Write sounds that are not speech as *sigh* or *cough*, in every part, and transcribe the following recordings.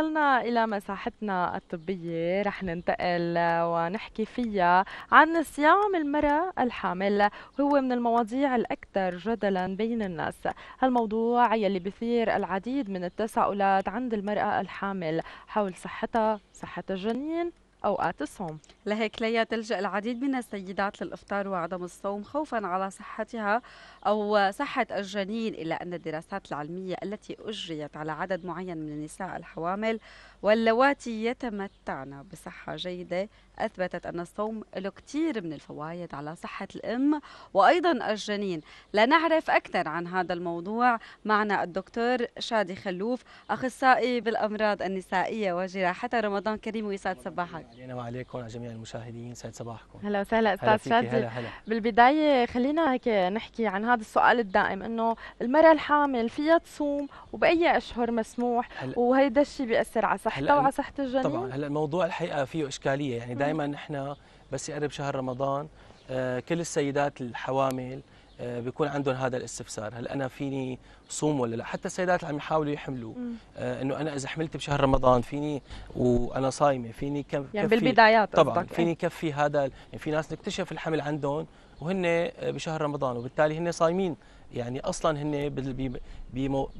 وصلنا إلى مساحتنا الطبية رح ننتقل ونحكي فيها عن صيام المرأة الحامل هو من المواضيع الأكثر جدلا بين الناس هالموضوع يلي بثير العديد من التساؤلات عند المرأة الحامل حول صحتها صحة الجنين أوقات الصوم لهيك ليا تلجأ العديد من السيدات للإفطار وعدم الصوم خوفا على صحتها أو صحة الجنين إلا أن الدراسات العلمية التي أجريت على عدد معين من النساء الحوامل واللواتي يتمتعن بصحة جيدة أثبتت أن الصوم له كثير من الفوائد على صحة الأم وأيضا الجنين لنعرف أكثر عن هذا الموضوع معنا الدكتور شادي خلوف أخصائي بالأمراض النسائية وجراحتها رمضان كريم ويسعد صباحك علينا وعليكم على جميع المشاهدين سعد صباحكم هلا وسهلا أستاذ شادي هلا هلا. بالبداية خلينا هيك نحكي عن هذا السؤال الدائم أنه المرأة الحامل فيها تصوم وبأي أشهر مسموح وهيدا الشيء بيأثر على صحتها وعلى صحة الجنين طبعا هلا الموضوع الحقيقة فيه إشكالية يعني دائما دائما نحن بس يقرب شهر رمضان آه، كل السيدات الحوامل آه، بيكون عندهم هذا الاستفسار هل انا فيني صوم ولا لا حتى السيدات اللي عم يحاولوا يحملوا آه انه انا اذا حملت بشهر رمضان فيني وانا صايمه فيني كم يعني كفي بالبدايات طبعا إيه. فيني كفي هذا يعني في ناس نكتشف الحمل عندهم وهن بشهر رمضان وبالتالي هن صايمين يعني اصلا هن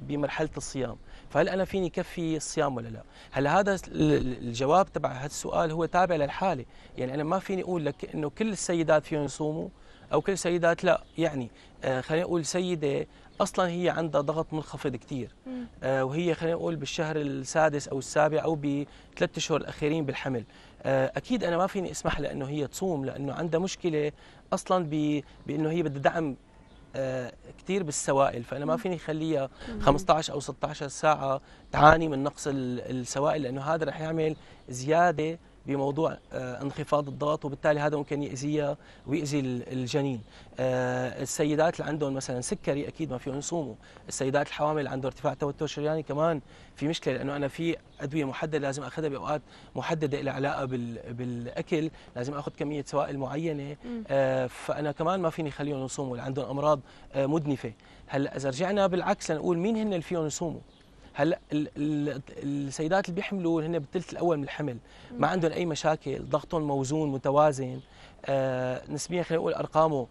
بمرحله الصيام فهل انا فيني كفي الصيام ولا لا هلا هذا الجواب تبع هذا السؤال هو تابع للحاله يعني انا ما فيني اقول لك انه كل السيدات فيهم يصوموا او كل السيدات لا يعني آه خلينا نقول سيده اصلا هي عندها ضغط منخفض كثير آه وهي خلينا نقول بالشهر السادس او السابع او بثلاث اشهر الاخيرين بالحمل آه اكيد انا ما فيني اسمح لها انه هي تصوم لانه عندها مشكله اصلا بانه هي بدها دعم آه، كثير بالسوائل فانا ما فيني اخليها 15 او 16 ساعه تعاني من نقص السوائل لانه هذا رح يعمل زياده بموضوع آه، انخفاض الضغط وبالتالي هذا ممكن يأذيها ويأذي الجنين آه، السيدات اللي عندهم مثلا سكري أكيد ما فيهم يصوموا السيدات الحوامل اللي عندهم ارتفاع توتر شرياني كمان في مشكلة لأنه أنا في أدوية محددة لازم أخذها بأوقات محددة لها علاقة بالأكل لازم أخذ كمية سوائل معينة آه، فأنا كمان ما فيني خليهم يصوموا اللي عندهم أمراض مدنفة هلا إذا رجعنا بالعكس لنقول مين هن اللي فيهم يصوموا هلا السيدات اللي بيحملوا هن بالثلث الاول من الحمل ما عندهم اي مشاكل ضغطهم موزون متوازن آه نسبيا خلينا نقول ارقامه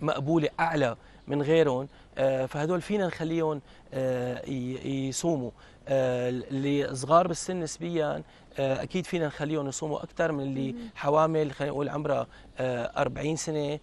مقبوله اعلى من غيرهم آه فهدول فينا نخليهم آه يصوموا آه، اللي صغار بالسن نسبيا آه، اكيد فينا نخليهم يصوموا اكثر من اللي حوامل خلينا نقول عمرها 40 آه، سنه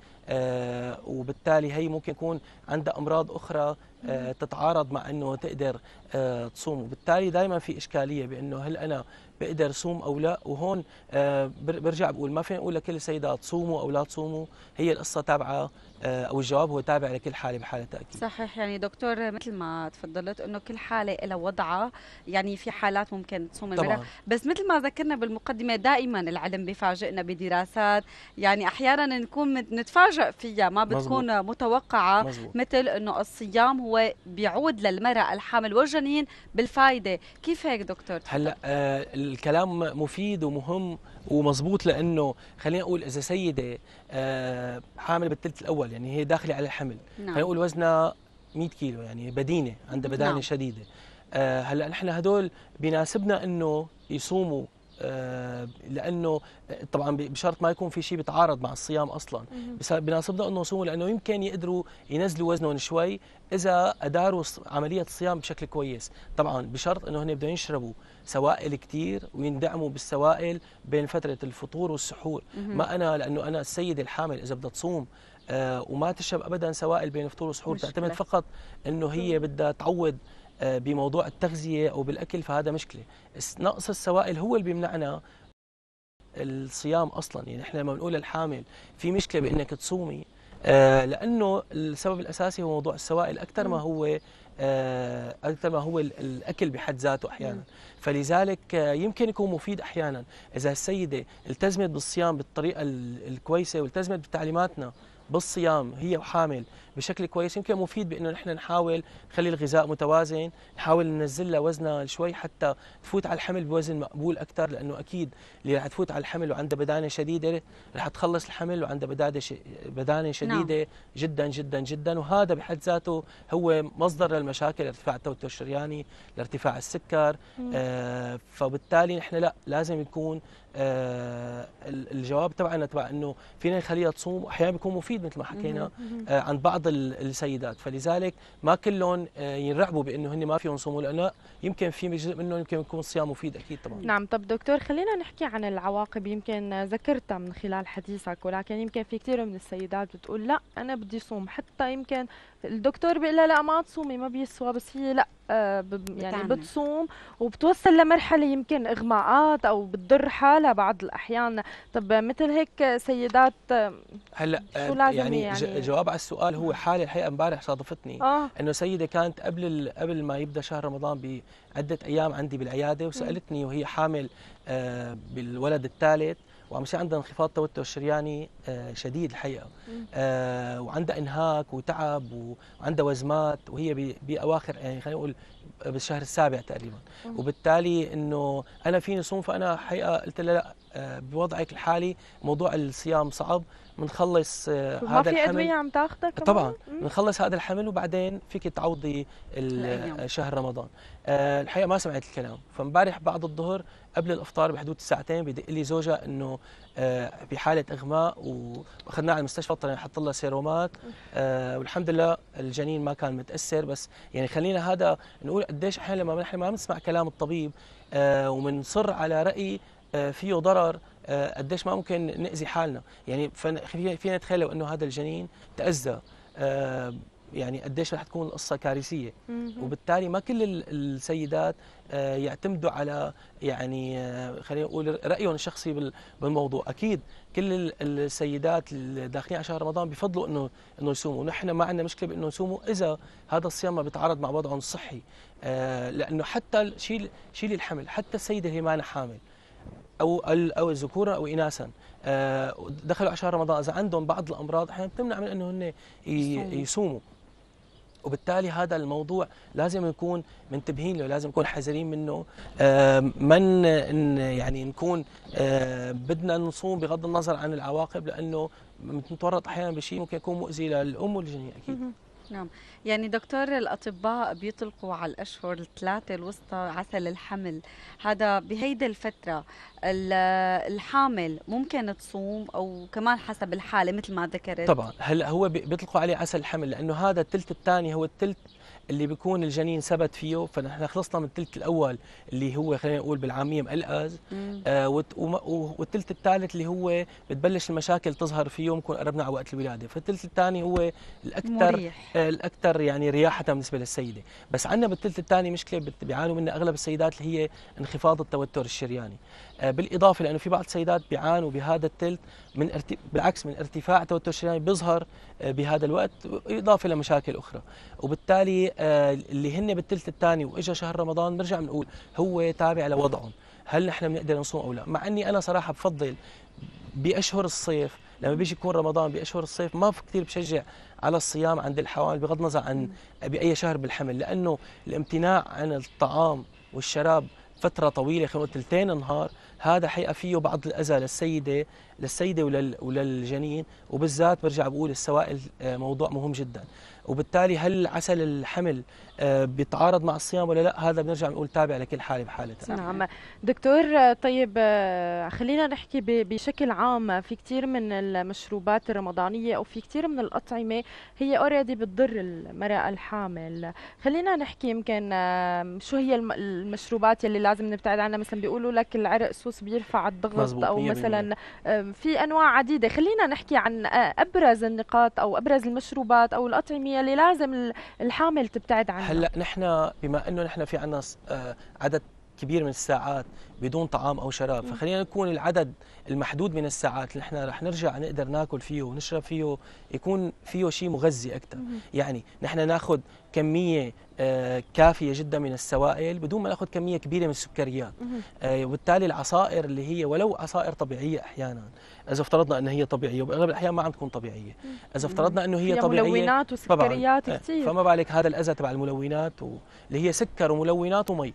وبالتالي هي ممكن يكون عندها امراض اخرى آه، تتعارض مع انه تقدر آه، تصوم وبالتالي دائما في اشكاليه بانه هل انا بقدر صوم او لا وهون آه، برجع بقول ما فينا نقول لكل السيدات صوموا او لا تصوموا هي القصه تابعه او الجواب هو تابع لكل حاله بحاله تاكيد صحيح يعني دكتور مثل ما تفضلت انه كل حاله لها وضعها يعني في حالات ممكن تصوم المراه بس مثل ما ذكرنا بالمقدمه دائما العلم بيفاجئنا بدراسات يعني احيانا نكون نتفاجئ فيها ما بتكون مزبوط. متوقعه مزبوط. مثل انه الصيام هو هو بيعود للمرأة الحامل والجنين بالفائدة كيف هيك دكتور هلا آه الكلام مفيد ومهم ومزبوط لانه خلينا نقول اذا سيده آه حامل بالثلث الاول يعني هي داخله على الحمل نعم. خلينا نقول وزنها 100 كيلو يعني بدينه عندها بدانه نعم. شديده آه هلا نحن هدول بناسبنا انه يصوموا آه، لانه آه، طبعا بشرط ما يكون في شيء بيتعارض مع الصيام اصلا بناسبنا انه صوموا لانه يمكن يقدروا ينزلوا وزنهم شوي اذا اداروا عمليه الصيام بشكل كويس طبعا بشرط انه هن بدهم يشربوا سوائل كثير ويندعموا بالسوائل بين فتره الفطور والسحور ما انا لانه انا السيده الحامل اذا بدها تصوم آه، وما تشرب ابدا سوائل بين فطور وسحور تعتمد فقط انه هي بدها تعوض آه، بموضوع التغذيه او بالاكل فهذا مشكله نقص السوائل هو اللي بيمنعنا الصيام اصلا يعني احنا لما بنقول الحامل في مشكله بانك تصومي آه، لانه السبب الاساسي هو موضوع السوائل اكثر آه، ما هو اكثر ما هو الاكل بحد ذاته احيانا فلذلك يمكن يكون مفيد احيانا اذا السيده التزمت بالصيام بالطريقه الكويسه والتزمت بتعليماتنا بالصيام هي وحامل بشكل كويس يمكن مفيد بانه نحن نحاول نخلي الغذاء متوازن نحاول ننزل لها وزنها شوي حتى تفوت على الحمل بوزن مقبول اكثر لانه اكيد اللي رح تفوت على الحمل وعندها بدانه شديده رح تخلص الحمل وعندها بدانه بدانه نعم. شديده نعم. جدا جدا جدا وهذا بحد ذاته هو مصدر للمشاكل ارتفاع التوتر الشرياني لارتفاع السكر آه فبالتالي نحن لا لازم يكون آه، الجواب تبعنا تبع انه فينا نخليها تصوم واحيانا بيكون مفيد مثل ما حكينا آه، عند بعض السيدات فلذلك ما كلهم آه، ينرعبوا بانه هن ما فيهم يصوموا لانه يمكن في جزء منهم يمكن يكون الصيام مفيد اكيد طبعا نعم طب دكتور خلينا نحكي عن العواقب يمكن ذكرتها من خلال حديثك ولكن يمكن في كثير من السيدات بتقول لا انا بدي صوم حتى يمكن الدكتور بيقول لها لا ما تصومي ما بيسوى بس هي لا آه، يعني بتصوم وبتوصل لمرحله يمكن اغماءات او بتضر حالها بعض الاحيان طب مثل هيك سيدات آه، هلا شو آه، لازم يعني, يعني جواب على السؤال هو حالي الحقيقه امبارح صادفتني آه. انه سيده كانت قبل قبل ما يبدا شهر رمضان بعده ايام عندي بالعياده وسالتني وهي حامل آه، بالولد الثالث وعم يصير عندها انخفاض توتر شرياني آه، شديد الحقيقه آه، وعندها انهاك وتعب وعندها وزمات وهي باواخر يعني خلينا نقول بالشهر السابع تقريبا وبالتالي انه انا فيني صوم فانا حقيقه قلت لها لا بوضعك الحالي موضوع الصيام صعب بنخلص آه، هذا الحمل في ادويه عم تاخذها كمان طبعا بنخلص هذا الحمل وبعدين فيك تعوضي شهر رمضان آه، الحقيقه ما سمعت الكلام فامبارح بعد الظهر قبل الافطار بحدود ساعتين بدق لي زوجها انه آه، بحاله اغماء واخذناها على المستشفى طلعنا نحط لها سيرومات والحمد لله الجنين ما كان متاثر بس يعني خلينا هذا نقول قديش احيانا لما نحن ما بنسمع كلام الطبيب ومنصر على راي فيه ضرر آه، قديش ما ممكن نأذي حالنا يعني فينا نتخيل لو انه هذا الجنين تأذى آه، يعني قديش رح تكون القصه كارثيه وبالتالي ما كل السيدات آه، يعتمدوا على يعني خلينا نقول رايهم الشخصي بالموضوع اكيد كل السيدات الداخلين على شهر رمضان بفضلوا انه انه يصوموا نحن ما عندنا مشكله بانه يصوموا اذا هذا الصيام ما بيتعارض مع وضعهم الصحي لانه حتى شيل شيل الحمل حتى السيده هي ما حامل او او ذكورا او اناثا آه، دخلوا على شهر رمضان اذا عندهم بعض الامراض احيانا بتمنع من انه هن يصوموا وبالتالي هذا الموضوع لازم نكون منتبهين له لازم نكون حذرين منه آه، من يعني نكون آه، بدنا نصوم بغض النظر عن العواقب لانه نتورط احيانا بشيء ممكن يكون مؤذي للام والجنين اكيد نعم يعني دكتور الأطباء بيطلقوا على الأشهر الثلاثة الوسطى عسل الحمل هذا بهيدي الفترة الحامل ممكن تصوم أو كمان حسب الحالة مثل ما ذكرت طبعا هلا هو بيطلقوا عليه عسل الحمل لأنه هذا الثلث الثاني هو الثلث اللي بيكون الجنين ثبت فيه فنحن خلصنا من الثلث الاول اللي هو خلينا نقول بالعاميه مقلقز آه والثلث الثالث اللي هو بتبلش المشاكل تظهر فيه بنكون قربنا على وقت الولاده فالثلث الثاني هو الاكثر آه الاكثر يعني رياحه بالنسبه للسيده بس عندنا بالثلث الثاني مشكله بيعانوا منها اغلب السيدات اللي هي انخفاض التوتر الشرياني آه بالاضافه لانه في بعض السيدات بيعانوا بهذا الثلث من ارت... بالعكس من ارتفاع التوتر الشرياني بيظهر آه، بهذا الوقت اضافه لمشاكل اخرى وبالتالي آه، اللي هن بالثلث الثاني واجا شهر رمضان بنرجع بنقول هو تابع لوضعهم هل نحن بنقدر نصوم او لا مع اني انا صراحه بفضل باشهر الصيف لما بيجي يكون رمضان باشهر الصيف ما كثير بشجع على الصيام عند الحوامل بغض النظر عن باي شهر بالحمل لانه الامتناع عن الطعام والشراب فتره طويله خلال ثلثين النهار هذا حقيقه فيه بعض الاذى للسيده للسيده ولل وللجنين وبالذات برجع بقول السوائل آه، موضوع مهم جدا وبالتالي هل عسل الحمل آه، بيتعارض مع الصيام ولا لا هذا بنرجع بنقول تابع لكل حاله بحالتها نعم دكتور طيب آه، خلينا نحكي بشكل عام في كثير من المشروبات الرمضانيه او في كثير من الاطعمه هي اوريدي بتضر المراه الحامل خلينا نحكي يمكن آه، شو هي المشروبات يلي لازم نبتعد عنها مثلا بيقولوا لك العرق سوس بيرفع الضغط او مثلا في انواع عديده خلينا نحكي عن ابرز النقاط او ابرز المشروبات او الاطعمه يلي لازم الحامل تبتعد عنها هلا نحن بما انه نحن في عندنا آه، عدد كبير من الساعات بدون طعام او شراب فخلينا يكون العدد المحدود من الساعات اللي احنا رح نرجع نقدر ناكل فيه ونشرب فيه يكون فيه شيء مغذي اكثر يعني نحن ناخذ كميه آه، كافيه جدا من السوائل بدون ما ناخذ كميه كبيره من السكريات آه، وبالتالي العصائر اللي هي ولو عصائر طبيعيه احيانا اذا افترضنا انها هي طبيعيه وباغلب الاحيان ما عم تكون طبيعيه اذا افترضنا انه هي طبيعيه ملونات وسكريات آه، كثير فما بالك هذا الاذى تبع الملونات و... اللي هي سكر وملونات ومي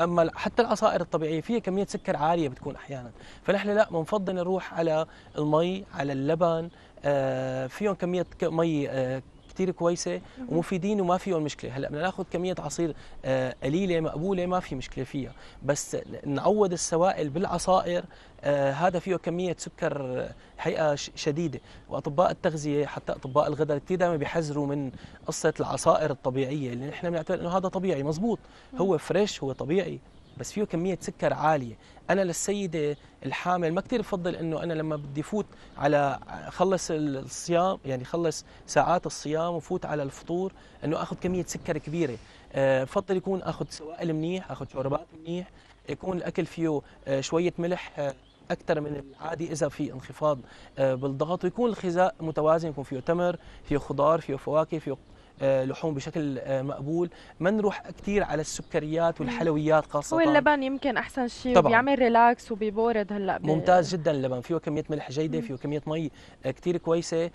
اما حتى العصائر البحائر الطبيعيه فيها كميه سكر عاليه بتكون احيانا فنحن لا بنفضل نروح على المي على اللبن آه، فيهم كميه مي آه، كثير كويسه ومفيدين وما فيهم مشكله هلا بدنا ناخذ كميه عصير آه، قليله مقبوله ما في مشكله فيها بس نعوض السوائل بالعصائر هذا فيه كميه سكر حقيقه شديده واطباء التغذيه حتى اطباء الغداء كثير دائما بيحذروا من قصه العصائر الطبيعيه اللي نحن بنعتبر انه هذا طبيعي مزبوط هو فريش هو طبيعي بس فيه كميه سكر عاليه انا للسيده الحامل ما كثير بفضل انه انا لما بدي فوت على خلص الصيام يعني خلص ساعات الصيام وفوت على الفطور انه اخذ كميه سكر كبيره آه، بفضل يكون اخذ سوائل منيح اخذ شوربات منيح يكون الاكل فيه آه، شويه ملح آه، اكثر من العادي اذا في انخفاض بالضغط ويكون الغذاء متوازن يكون فيه تمر فيه خضار فيه فواكه فيه آه، لحوم بشكل آه، مقبول ما نروح كثير على السكريات والحلويات خاصه واللبن يمكن احسن شيء طبعا. ريلاكس وبيبورد هلا بي... ممتاز جدا اللبن فيه كميه ملح جيده فيه كميه مي آه، كثير كويسه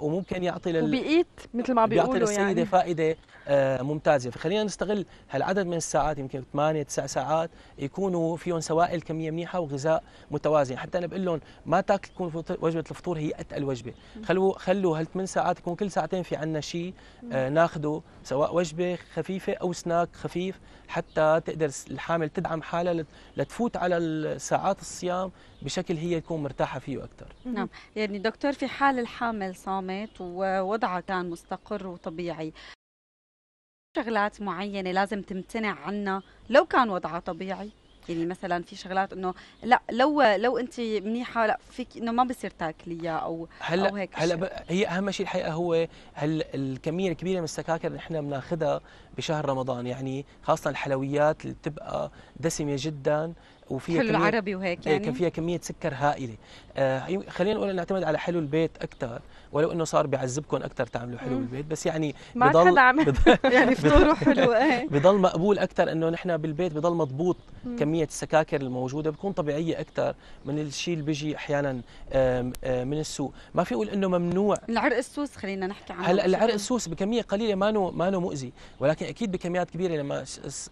وممكن يعطي لل وبيقيت مثل ما بيقولوا بيعطي للسيده يعني. فائده ممتازه فخلينا نستغل هالعدد من الساعات يمكن 8 9 ساعات يكونوا فيهم سوائل كميه منيحه وغذاء متوازن حتى انا بقول لهم ما تاكل تكون وجبه الفطور هي اتقل وجبه خلوا خلوا هالثمان ساعات يكون كل ساعتين في عندنا شيء آه، ناخده سواء وجبه خفيفه او سناك خفيف حتى تقدر الحامل تدعم حالها لتفوت على ساعات الصيام بشكل هي تكون مرتاحه فيه اكثر نعم يعني دكتور في حال الحامل صامت ووضعها كان مستقر وطبيعي شغلات معينه لازم تمتنع عنها لو كان وضعها طبيعي يعني مثلا في شغلات انه لا لو لو انت منيحه لا فيك انه ما بصير تاكليها او هلا أو هيك هلا هي اهم شيء الحقيقه هو هل الكميه الكبيره من السكاكر اللي احنا بناخذها بشهر رمضان يعني خاصه الحلويات اللي بتبقى دسمه جدا وفيها حلو عربي وهيك إيه، يعني كان فيها كميه سكر هائله آه خلينا نقول نعتمد على حلو البيت اكثر ولو انه صار بيعذبكم اكثر تعملوا حلو البيت بس يعني ما بضل حدا عم *laughs* يعني فطوره حلو ايه *laughs* بضل مقبول اكثر انه نحن بالبيت بضل مضبوط كميه السكاكر الموجوده بتكون طبيعيه اكثر من الشيء اللي بيجي احيانا من السوق ما في اقول انه ممنوع العرق السوس خلينا نحكي عنه هلا العرق السوس بكميه قليله ما نو ما نو مؤذي ولكن اكيد بكميات كبيره لما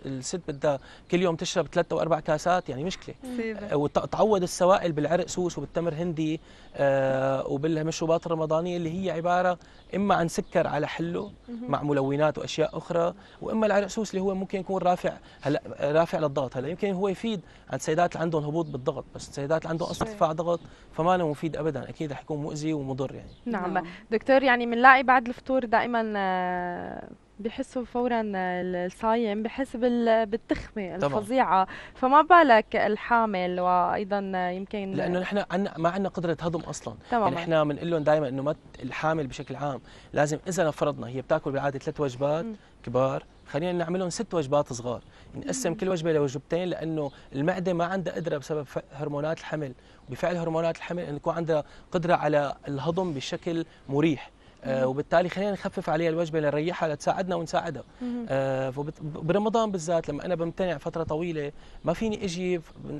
الست بدها كل يوم تشرب ثلاث او اربع كاسات يعني يعني مشكله آه، وتعوض السوائل بالعرق سوس وبالتمر هندي آه، وبالمشروبات الرمضانيه اللي هي عباره اما عن سكر على حله مع ملونات واشياء اخرى واما العرق سوس اللي هو ممكن يكون رافع هلا رافع للضغط هلا يمكن هو يفيد عند السيدات اللي عندهم هبوط بالضغط بس السيدات اللي عندهم اصلا ارتفاع ضغط فما له مفيد ابدا اكيد رح يكون مؤذي ومضر يعني نعم, نعم. دكتور يعني بنلاقي بعد الفطور دائما آه، بحسوا فورا الصايم بحس بالتخمه الفظيعه فما بالك الحامل وايضا يمكن لانه نحن ما عندنا قدره هضم اصلا يعني تماما يعني احنا بنقول لهم دائما انه ما الحامل بشكل عام لازم اذا فرضنا هي بتاكل بالعاده ثلاث وجبات م. كبار خلينا نعملهم ست وجبات صغار نقسم كل وجبه لوجبتين لانه المعده ما عندها قدره بسبب هرمونات الحمل وبفعل هرمونات الحمل انه يكون عندها قدره على الهضم بشكل مريح آه، وبالتالي خلينا نخفف عليها الوجبه لنريحها لتساعدنا ونساعدها آه، برمضان بالذات لما انا بمتنع فتره طويله ما فيني اجي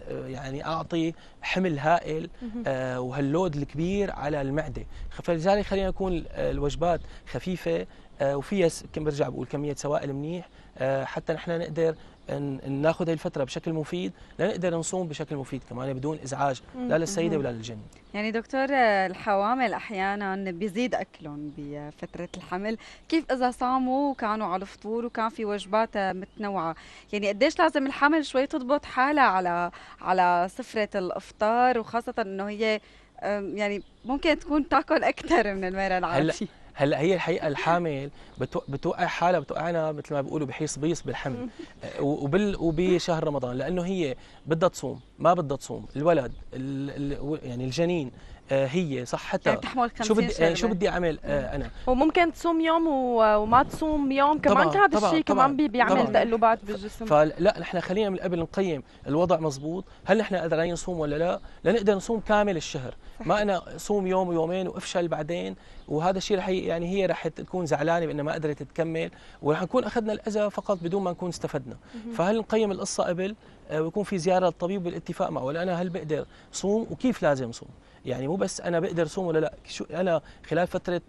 آه، يعني اعطي حمل هائل وهاللود الكبير على المعده فلذلك خلينا نكون الوجبات خفيفه وفيها كم برجع بقول كميه سوائل منيح حتى نحن نقدر ان ناخذ هي الفتره بشكل مفيد لنقدر نصوم بشكل مفيد كمان بدون ازعاج لا للسيده ولا للجنين يعني دكتور الحوامل احيانا بيزيد اكلهم بفتره الحمل كيف اذا صاموا وكانوا على الفطور وكان في وجبات متنوعه يعني قديش لازم الحمل شوي تضبط حالها على على سفره الافطار وخاصه انه هي يعني ممكن تكون تاكل اكثر من المرأة العادية هلا هلا هي الحقيقه الحامل بتوقع حالها بتوقعنا مثل ما بيقولوا بحيص بيص بالحمل أه، وبال وبشهر رمضان لانه هي بدها تصوم ما بدها تصوم الولد ال... ال... يعني الجنين آه، هي صحتها يعني شو بدي آه، شو بدي اعمل آه، انا وممكن تصوم يوم وما تصوم يوم كمان هذا الشيء كمان بيعمل تقلبات بالجسم فلا نحن خلينا من قبل نقيم الوضع مزبوط هل نحن قادرين نصوم ولا لا لنقدر نصوم كامل الشهر ما انا صوم يوم ويومين وافشل بعدين وهذا الشيء رح يعني هي رح تكون زعلانه بانها ما قدرت تكمل ورح نكون اخذنا الاذى فقط بدون ما نكون استفدنا فهل نقيم القصه قبل آه، ويكون في زياره للطبيب بالاتفاق معه ولا انا هل بقدر صوم وكيف لازم صوم يعني مو بس انا بقدر صوم ولا لا شو انا خلال فتره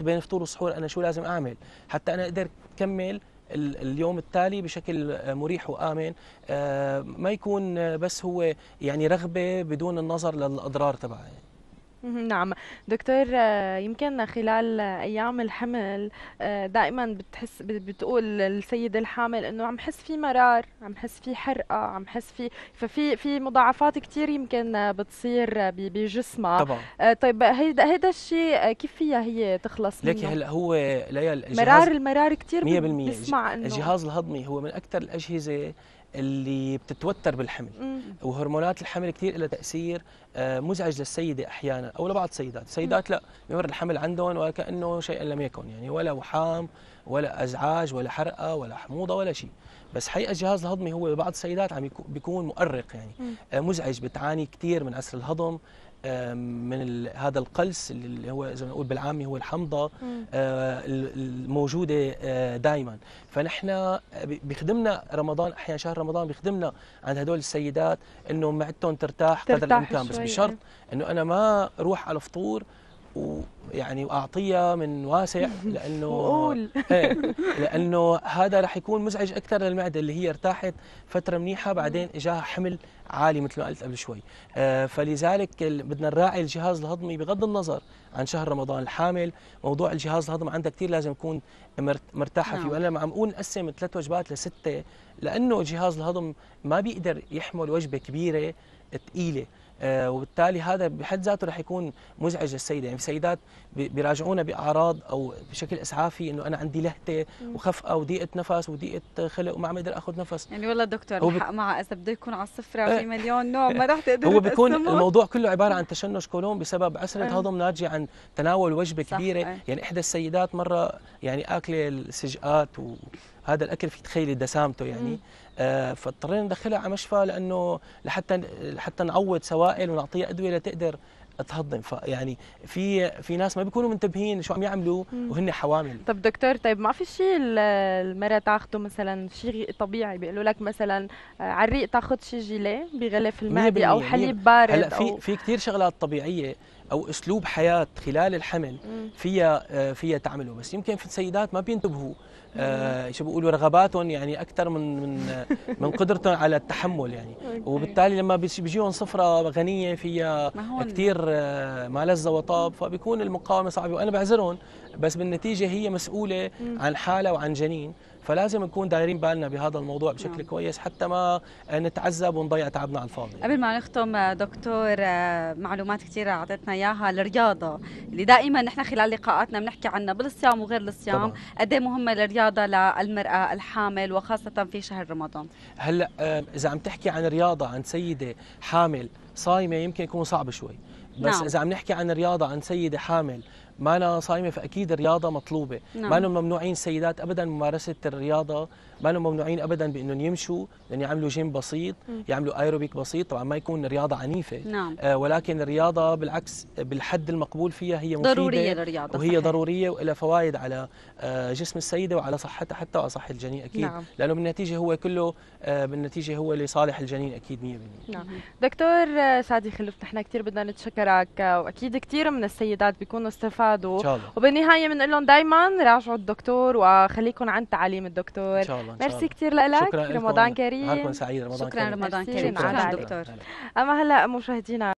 بين الفطور والسحور انا شو لازم اعمل حتى انا اقدر كمل اليوم التالي بشكل مريح وامن آه، ما يكون بس هو يعني رغبه بدون النظر للاضرار تبعها يعني. نعم دكتور آه، يمكن خلال أيام الحمل آه، دائما بتحس بتقول السيدة الحامل إنه عم حس في مرار عم حس في حرقة عم حس في ففي في مضاعفات كثير يمكن بتصير بجسمها طبعا آه، طيب هيدا هيدا الشيء كيف فيها هي تخلص لكن ليكي هلا هو ليال مرار المرار كثير 100% بنسمع إنه الجهاز الهضمي هو من اكثر الاجهزه اللي بتتوتر بالحمل وهرمونات الحمل كثير لها تاثير آه، مزعج للسيده احيانا او لبعض السيدات، السيدات لا بمر الحمل عندهم وكانه شيئا لم يكن يعني ولا وحام ولا ازعاج ولا حرقه ولا حموضه ولا شيء، بس حقيقه الجهاز الهضمي هو ببعض السيدات عم بيكون مؤرق يعني آه، مزعج بتعاني كثير من عسر الهضم، من هذا القلس اللي هو زي ما نقول بالعامي هو الحمضه آه، الموجوده آه، دائما فنحن بيخدمنا رمضان احيانا شهر رمضان بيخدمنا عند هدول السيدات انه معدتهم ترتاح قدر الامكان بس بشرط إيه. انه انا ما اروح على الفطور ويعني واعطيه من واسع *laughs* لانه وقول إيه، لانه هذا رح يكون مزعج اكثر للمعده اللي هي ارتاحت فتره منيحه بعدين اجاها حمل عالي مثل ما قلت قبل شوي آه، فلذلك بدنا نراعي الجهاز الهضمي بغض النظر عن شهر رمضان الحامل موضوع الجهاز الهضمي عندها كثير لازم يكون مرتاحه نعم. فيه وانا عم اقول نقسم ثلاث وجبات لسته لانه جهاز الهضم ما بيقدر يحمل وجبه كبيره ثقيله آه، وبالتالي هذا بحد ذاته رح يكون مزعج للسيده يعني سيدات بيراجعونا باعراض او بشكل اسعافي انه انا عندي لهته وخفقه وضيقه نفس وضيقه خلق وما عم اقدر اخذ نفس يعني والله دكتور الحق ب... مع اذا بده يكون على الصفر في إيه. مليون نوع ما رح تقدر هو بيكون الموضوع كله عباره عن تشنج كولون بسبب عسره هضم إيه. ناتجه عن تناول وجبه كبيره أه. يعني احدى السيدات مره يعني اكله السجقات وهذا الاكل في تخيلي دسامته يعني م. آه، فاضطرينا ندخلها على مشفى لانه لحتى لحتى نعوض سوائل ونعطيها ادويه لتقدر تهضم فيعني في في ناس ما بيكونوا منتبهين شو عم يعملوا وهن حوامل طب دكتور طيب ما في شيء المراه تاخده مثلا شيء طبيعي بيقولوا لك مثلا على الريق تاخذ شيء جيلي بغلف المعده او حليب بارد هلا في في كثير شغلات طبيعيه او اسلوب حياه خلال الحمل فيها آه، فيها تعمله بس يمكن في السيدات ما بينتبهوا آه شو بيقولوا رغباتهم يعني اكثر من من من قدرتهم على التحمل يعني وبالتالي لما بيجيهم صفره غنيه فيها كثير آه ما لذة وطاب فبيكون المقاومه صعبه وانا بعذرهم بس بالنتيجه هي مسؤوله عن حالها وعن جنين فلازم نكون دايرين بالنا بهذا الموضوع بشكل نعم. كويس حتى ما آه، نتعذب ونضيع تعبنا على الفاضي قبل ما نختم آه، دكتور آه، معلومات كثيرة أعطيتنا إياها الرياضة اللي دائما نحن خلال لقاءاتنا بنحكي عنها بالصيام وغير الصيام قد إيه مهمة الرياضة للمرأة الحامل وخاصة في شهر رمضان هلا إذا عم تحكي عن رياضة عن سيدة حامل صايمة يمكن يكون صعب شوي بس نعم. إذا عم نحكي عن رياضة عن سيدة حامل ما أنا صايمة فأكيد الرياضة مطلوبة نعم. ما أنا ممنوعين سيدات أبدا ممارسة الرياضة ما لهم ممنوعين ابدا بانهم يمشوا لان يعملوا جيم بسيط يعملوا ايروبيك بسيط طبعا ما يكون رياضه عنيفه نعم. آه ولكن الرياضه بالعكس بالحد المقبول فيها هي مفيده ضروريه للرياضه وهي صحيح. ضروريه ولها فوائد على آه جسم السيده وعلى صحتها حتى وعلى صحه الجنين اكيد نعم. لانه بالنتيجه هو كله آه بالنتيجه هو لصالح الجنين اكيد 100% نعم دكتور آه، سعدي خلف نحن كثير بدنا نتشكرك آه، واكيد كثير من السيدات بيكونوا استفادوا وبالنهايه بنقول لهم دائما راجعوا الدكتور وخليكم عند تعاليم الدكتور ان شاء الله الله ميرسي كثير لك رمضان كريم هاركم سعيد رمضان شكرا كريم رمضان كريم شكرا دكتور اما هلا مشاهدينا